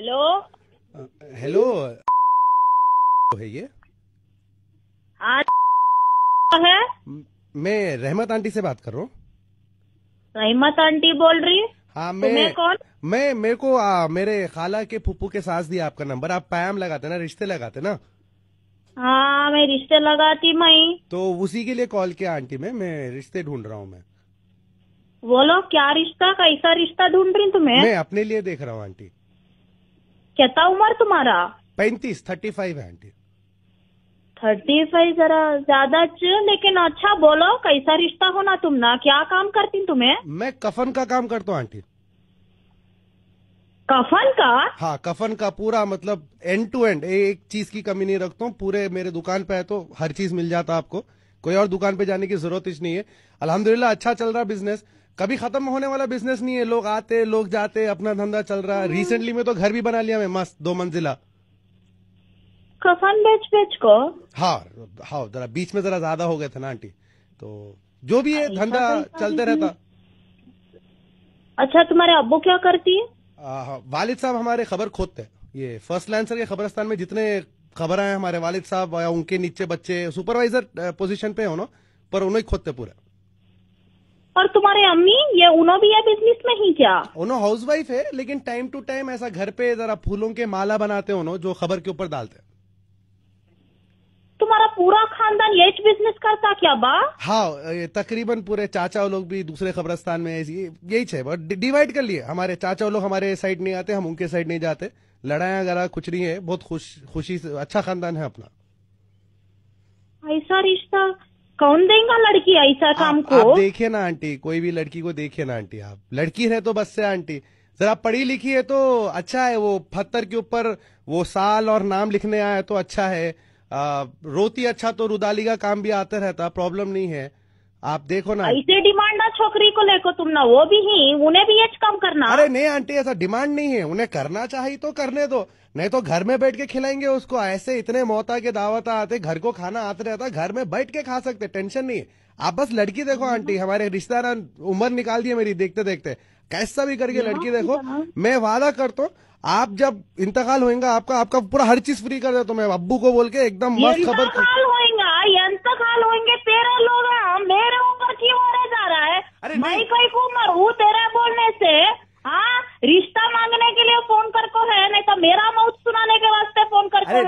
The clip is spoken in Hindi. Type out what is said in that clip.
हेलो हेलो तो है ये हाँ, है मैं रहमत आंटी से बात कर रहा हूँ रहमत आंटी बोल रही हाँ तो मैं कौन मैं मेरे को आ, मेरे खाला के फुप्पू के सास दिया आपका नंबर आप पैम लगाते ना रिश्ते लगाते ना हाँ मैं रिश्ते लगाती मई तो उसी के लिए कॉल किया आंटी मैं मैं रिश्ते ढूंढ रहा हूँ मैं बोलो क्या रिश्ता कैसा रिश्ता ढूंढ रही तुम्हें मैं अपने लिए देख रहा हूँ आंटी कैसा उम्र तुम्हारा पैंतीस थर्टी फाइव है आंटी थर्टी फाइव जरा ज्यादा लेकिन अच्छा बोलो कैसा रिश्ता हो ना तुम ना क्या काम करती तुम्हें मैं कफन का काम करता हूँ आंटी कफन का हाँ कफन का पूरा मतलब एंड टू एंड एक चीज की कमी नहीं रखता हूँ पूरे मेरे दुकान पे है तो हर चीज मिल जाता आपको कोई और दुकान पे जाने की जरूरत ही नहीं है अल्हम्दुलिल्लाह अच्छा चल रहा बिजनेस कभी खत्म होने वाला बिजनेस नहीं है लोग आते लोग जाते अपना धंधा चल रहा है रिसेंटली हम्म। में तो घर भी बना लिया मैं मस्त दो मंजिला कफन बेच बेच को हाँ हाँ जरा बीच में जरा ज्यादा हो गए थे ना आंटी तो जो भी है अच्छा, धंधा तो चलते रहता अच्छा तुम्हारे अब क्या करती है वालिद साहब हमारे खबर खोदते हैं ये फर्स्ट लाइंसर के खबरस्तान में जितने खबर आए हमारे वालिद साहब या उनके नीचे बच्चे सुपरवाइजर पोजीशन पे हो ना पर उन्हें खोदते पूरा और तुम्हारे अम्मी ये उनो भी है बिजनेस में ही क्या उनो हाउस है लेकिन टाइम टू टाइम ऐसा घर पे जरा फूलों के माला बनाते उनो जो खबर के ऊपर डालते तुम्हारा पूरा खानदान ये बिजनेस करता क्या बा हाँ तकरीबन पूरे चाचा लोग भी दूसरे खबरस्तान में यही छे डिवाइड कर लिए हमारे चाचा लोग हमारे साइड नहीं आते हम उनके साइड नहीं जाते लड़ाया गला कुछ नहीं है बहुत खुश खुशी से अच्छा खानदान है अपना ऐसा रिश्ता कौन देगा लड़की ऐसा काम को आप देखिए ना आंटी कोई भी लड़की को देखिए ना आंटी आप लड़की है तो बस से आंटी जरा पढ़ी लिखी है तो अच्छा है वो पत्थर के ऊपर वो साल और नाम लिखने आया तो अच्छा है आ, रोती अच्छा तो रुदाली का काम भी आता रहता प्रॉब्लम नहीं है आप देखो ना ऐसे डिमांड ना छोकरी को लेको तुम ना वो भी ही उन्हें भी एज कम करना अरे नहीं आंटी ऐसा डिमांड नहीं है उन्हें करना चाहिए तो करने दो नहीं तो घर में बैठ के खिलाएंगे उसको ऐसे इतने मोहता के दावत आते घर को खाना आते रहता घर में बैठ के खा सकते टेंशन नहीं है आप बस लड़की देखो आंटी हमारे रिश्तेदार उम्र निकाल दिए मेरी देखते देखते कैसा भी करके लड़की देखो मैं वादा करता हूँ आप जब इंतकाल होएगा आपका आपका पूरा हर चीज फ्री कर देता हूँ मैं अब्बू को बोल के एकदम मस्त खबर इंतकाल होएगा इंतकाल होएंगे तेरह लोग Mike, ay, como era